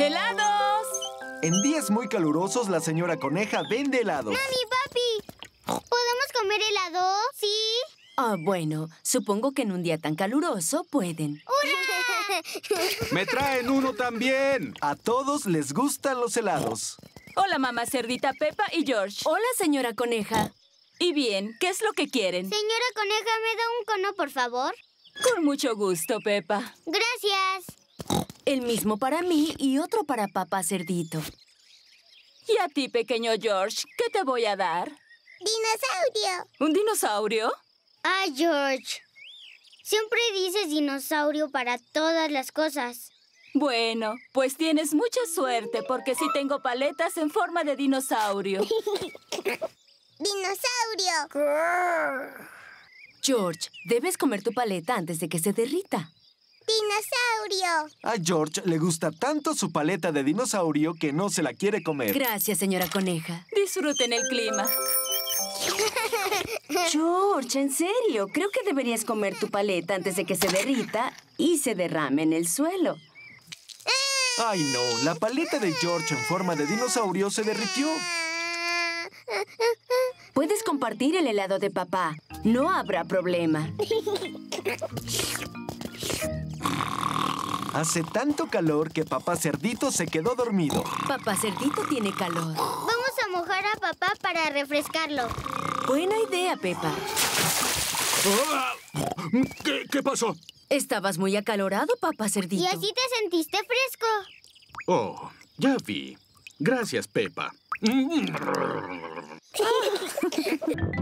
¡Helados! En días muy calurosos, la señora coneja vende helados. ¡Mami, papi! ¿Podemos comer helado? ¿Sí? Ah, bueno, supongo que en un día tan caluroso pueden. ¡Hurra! ¡Me traen uno también! A todos les gustan los helados. Hola, mamá cerdita Pepa y George. Hola, señora coneja. Y bien, ¿qué es lo que quieren? Señora coneja, ¿me da un cono, por favor? Con mucho gusto, Pepa. Gracias. El mismo para mí y otro para papá cerdito. ¿Y a ti, pequeño George, qué te voy a dar? ¡Dinosaurio! ¿Un dinosaurio? Ah, George. Siempre dices dinosaurio para todas las cosas. Bueno, pues tienes mucha suerte porque sí tengo paletas en forma de dinosaurio. ¡Dinosaurio! George, debes comer tu paleta antes de que se derrita dinosaurio. A George le gusta tanto su paleta de dinosaurio que no se la quiere comer. Gracias, señora coneja. Disfruten el clima. George, en serio, creo que deberías comer tu paleta antes de que se derrita y se derrame en el suelo. Ay, no, la paleta de George en forma de dinosaurio se derritió. Puedes compartir el helado de papá. No habrá problema. Hace tanto calor que papá cerdito se quedó dormido. Papá cerdito tiene calor. Vamos a mojar a papá para refrescarlo. Buena idea, Pepa. ¿Qué, pasó? Estabas muy acalorado, papá cerdito. Y así te sentiste fresco. Oh, ya vi. Gracias, Pepa.